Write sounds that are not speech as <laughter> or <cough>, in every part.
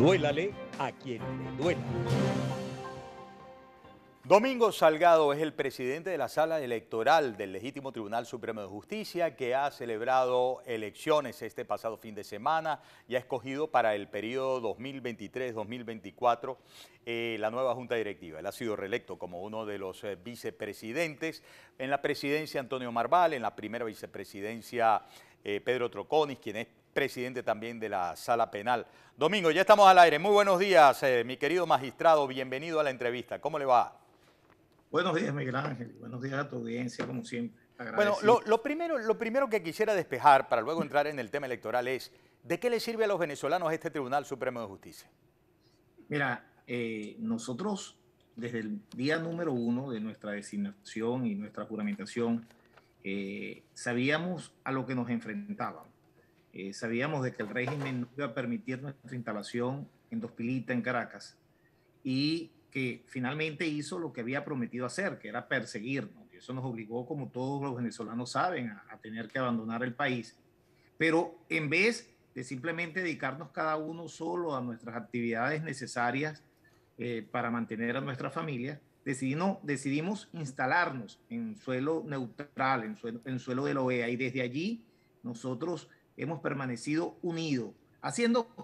Duélale a quien le duela. Domingo Salgado es el presidente de la sala electoral del legítimo Tribunal Supremo de Justicia que ha celebrado elecciones este pasado fin de semana y ha escogido para el periodo 2023-2024 eh, la nueva Junta Directiva. Él ha sido reelecto como uno de los eh, vicepresidentes en la presidencia Antonio Marval, en la primera vicepresidencia eh, Pedro Troconis, quien es presidente también de la Sala Penal. Domingo, ya estamos al aire. Muy buenos días, eh, mi querido magistrado. Bienvenido a la entrevista. ¿Cómo le va? Buenos días, Miguel Ángel. Buenos días a tu audiencia, como siempre. Bueno, lo, primero, lo primero que quisiera despejar para luego entrar en el tema electoral es, ¿de qué le sirve a los venezolanos este Tribunal Supremo de Justicia? Mira, eh, nosotros desde el día número uno de nuestra designación y nuestra juramentación, eh, sabíamos a lo que nos enfrentábamos. Eh, sabíamos de que el régimen no iba a permitir nuestra instalación en Dos en Caracas, y que finalmente hizo lo que había prometido hacer, que era perseguirnos. Y eso nos obligó, como todos los venezolanos saben, a, tener que abandonar el país. Pero en vez de simplemente dedicarnos cada uno solo a nuestras actividades necesarias eh, para mantener a nuestra familia, decidimos, instalarnos en suelo neutral, en suelo, en suelo de la e OEA, y desde allí nosotros hemos permanecido unidos. ¿Haciendo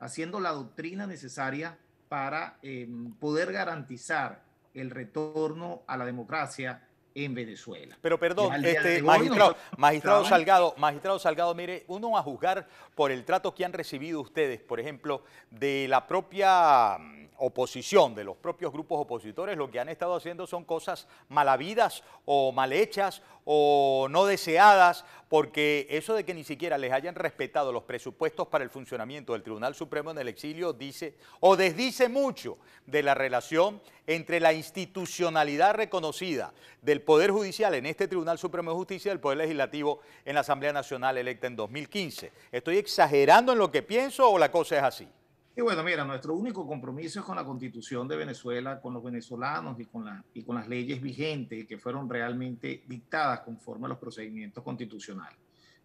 Haciendo la doctrina necesaria para em, poder garantizar el retorno a la democracia en Venezuela. Pero perdón, este, magistrado, Salgado, magistrado Salgado, mire, uno a juzgar por el trato que han recibido ustedes, por ejemplo, de la propia mm, oposición, de los propios grupos opositores, lo que han estado haciendo son cosas malavidas o mal hechas o no deseadas, porque eso de que ni siquiera les hayan respetado los presupuestos para el funcionamiento del Tribunal Supremo en el exilio dice o desdice mucho de la relación entre la institucionalidad reconocida del Poder Judicial en este Tribunal Supremo de Justicia el Poder Legislativo en la Asamblea Nacional electa en 2015. ¿Estoy exagerando en lo que pienso o la cosa es así? Y bueno, mira, nuestro único compromiso es con la constitución de Venezuela, con los venezolanos y con, y con las leyes vigentes que fueron realmente dictadas conforme a los procedimientos constitucionales.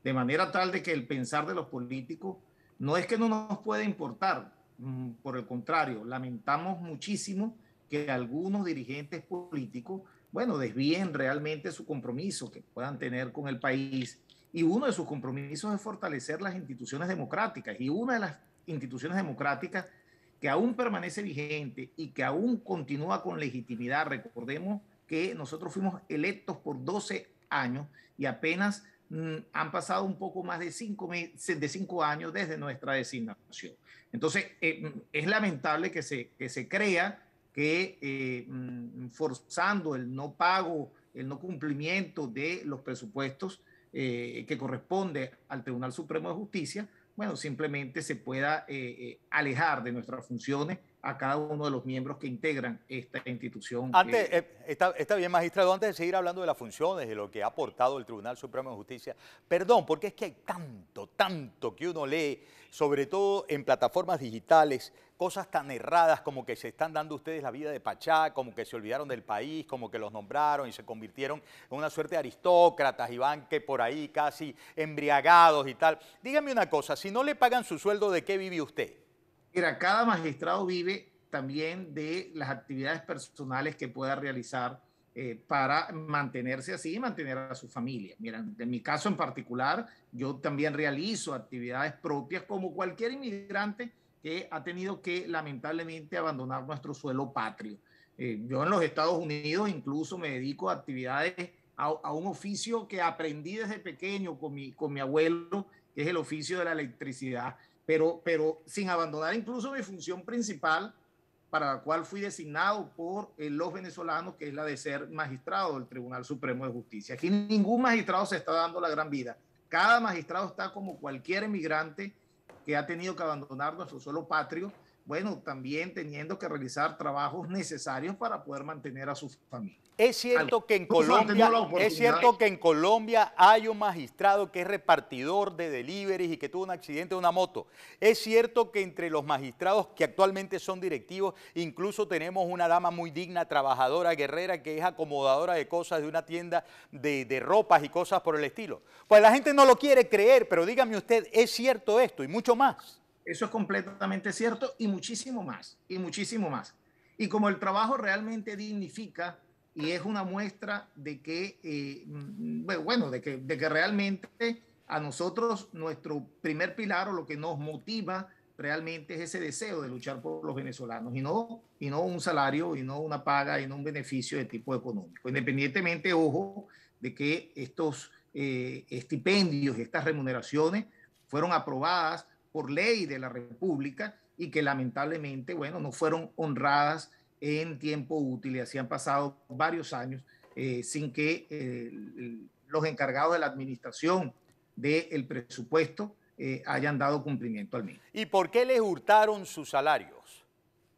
De manera tal de que el pensar de los políticos no es que no nos pueda importar, mm, por el contrario, lamentamos muchísimo que algunos dirigentes políticos bueno, desvíen realmente su compromiso que puedan tener con el país. Y uno de sus compromisos es fortalecer las instituciones democráticas. Y una de las instituciones democráticas que aún permanece vigente y que aún continúa con legitimidad, recordemos que nosotros fuimos electos por 12 años y apenas mm, han pasado un poco más de cinco, de cinco años desde nuestra designación. Entonces, eh, mm, es lamentable que se, que se crea que eh, mm, forzando el no pago, el no cumplimiento de los presupuestos eh, que corresponde al Tribunal Supremo de Justicia, bueno, simplemente se pueda eh, alejar de nuestras funciones a cada uno de los miembros que integran esta institución. Antes, eh, está, bien, magistrado, antes de seguir hablando de las funciones de lo que ha aportado el Tribunal Supremo de Justicia, perdón, porque es que hay tanto, tanto que uno lee, sobre todo en plataformas digitales, cosas tan erradas como que se están dando ustedes la vida de Pachá, como que se olvidaron del país, como que los nombraron y se convirtieron en una suerte de aristócratas y van que por ahí casi embriagados y tal. Dígame una cosa, si no le pagan su sueldo, ¿de qué vive usted? Mira, cada magistrado vive también de las actividades personales que pueda realizar eh, para mantenerse así y mantener a su familia. Mira, en mi caso en particular, yo también realizo actividades propias como cualquier inmigrante que ha tenido que lamentablemente abandonar nuestro suelo patrio. Eh, yo en los Estados Unidos incluso me dedico a actividades, a, a, un oficio que aprendí desde pequeño con mi, con mi abuelo, que es el oficio de la electricidad pero, sin abandonar incluso mi función principal para la cual fui designado por eh, los venezolanos, que es la de ser magistrado del Tribunal Supremo de Justicia. Aquí ningún magistrado se está dando la gran vida. Cada magistrado está como cualquier emigrante que ha tenido que abandonar nuestro solo patrio bueno, también teniendo que realizar trabajos necesarios para poder mantener a su familia. Es cierto que en Colombia, es cierto que en Colombia hay un magistrado que es repartidor de deliveries y que tuvo un accidente de una moto. Es cierto que entre los magistrados que actualmente son directivos, incluso tenemos una dama muy digna, trabajadora, guerrera, que es acomodadora de cosas de una tienda de, de ropas y cosas por el estilo. Pues la gente no lo quiere creer, pero dígame usted, es cierto esto y mucho más. Eso es completamente cierto y muchísimo más, y muchísimo más. Y como el trabajo realmente dignifica y es una muestra de que, eh, mm, bueno, de que, de que realmente a nosotros nuestro primer pilar o lo que nos motiva realmente es ese deseo de luchar por los venezolanos y no, y no un salario, y no una paga, y no un beneficio de tipo económico. Independientemente, ojo, de que estos eh, estipendios y estas remuneraciones fueron aprobadas por ley de la República y que lamentablemente, bueno, no fueron honradas en tiempo útil y así han pasado varios años eh, sin que eh, los encargados de la administración del presupuesto eh, hayan dado cumplimiento al mismo. ¿Y por qué les hurtaron sus salarios?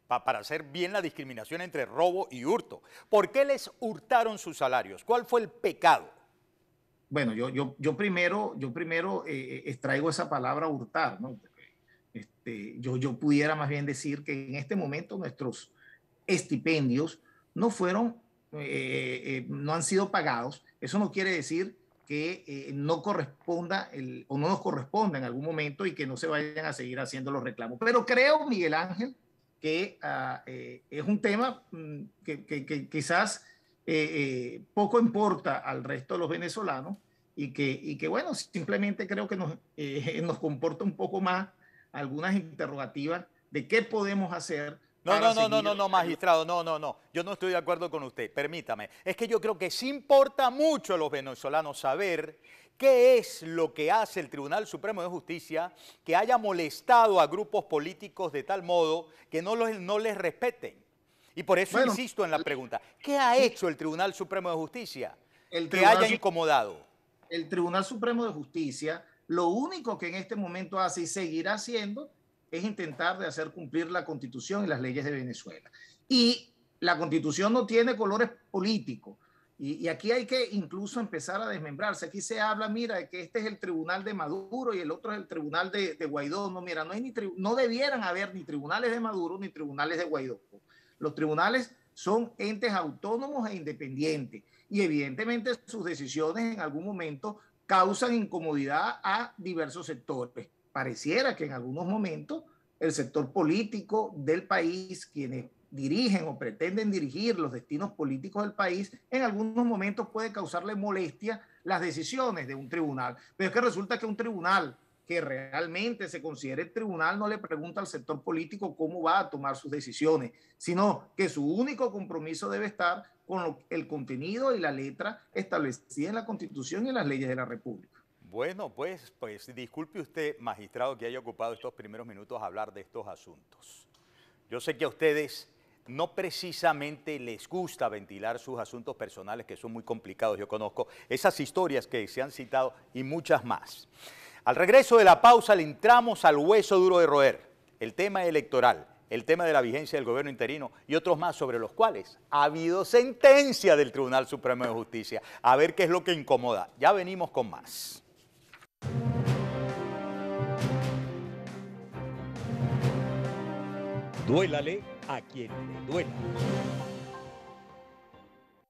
para hacer bien la discriminación entre robo y hurto. ¿Por qué les hurtaron sus salarios? ¿Cuál fue el pecado? bueno, yo, yo, yo primero, yo primero eh, eh, extraigo esa palabra hurtar, ¿no? Este, yo, yo pudiera más bien decir que en este momento nuestros estipendios no fueron, eh, no han sido pagados. Eso no quiere decir que no corresponda el, o no nos corresponda en algún momento y que no se vayan a seguir haciendo los reclamos. Pero creo, Miguel Ángel, que ah, es un tema mm, que, quizás... poco importa al resto de los venezolanos, y que, y que bueno, simplemente creo que nos, eh, <laughs> nos comporta un poco más algunas interrogativas de qué podemos hacer no, no, no, no, no, no, magistrado, no, no, no. Yo no estoy de acuerdo con usted, permítame. Es que yo creo que sí importa mucho a los venezolanos saber qué es lo que hace el Tribunal Supremo de Justicia que haya molestado a grupos políticos de tal modo que no, los, no les respeten. Y por eso insisto en la pregunta. ¿Qué ha hecho el Tribunal Supremo de Justicia que haya incomodado? el Tribunal Supremo de Justicia lo único que en este momento hace y seguirá haciendo es intentar de hacer cumplir la constitución y las leyes de Venezuela. Y la constitución no tiene colores políticos. Y, aquí hay que incluso empezar a desmembrarse. Aquí se habla, mira, de que este es el tribunal de Maduro y el otro es el tribunal de, Guaidó. No, mira, no, hay no debieran haber ni tribunales de Maduro ni tribunales de Guaidó. Los tribunales son entes autónomos e independientes y evidentemente sus decisiones en algún momento causan incomodidad a diversos sectores. Pareciera que en algunos momentos el sector político del país, quienes dirigen o pretenden dirigir los destinos políticos del país, en algunos momentos puede causarle molestia las decisiones de un tribunal. Pero es que resulta que un tribunal que realmente se considere el tribunal no le pregunta al sector político cómo va a tomar sus decisiones, sino que su único compromiso debe estar con el contenido y la letra establecida en la Constitución y en las leyes de la República. Bueno, pues, pues disculpe usted, magistrado, que haya ocupado estos primeros minutos a hablar de estos asuntos. Yo sé que a ustedes no precisamente les gusta ventilar sus asuntos personales, que son muy complicados, yo conozco esas historias que se han citado y muchas más. Al regreso de la pausa le entramos al hueso duro de roer, el tema electoral, el tema de la vigencia del gobierno interino y otros más sobre los cuales ha habido sentencia del Tribunal Supremo de Justicia. A ver qué es lo que incomoda. Ya venimos con más. Duélale a quien le duela.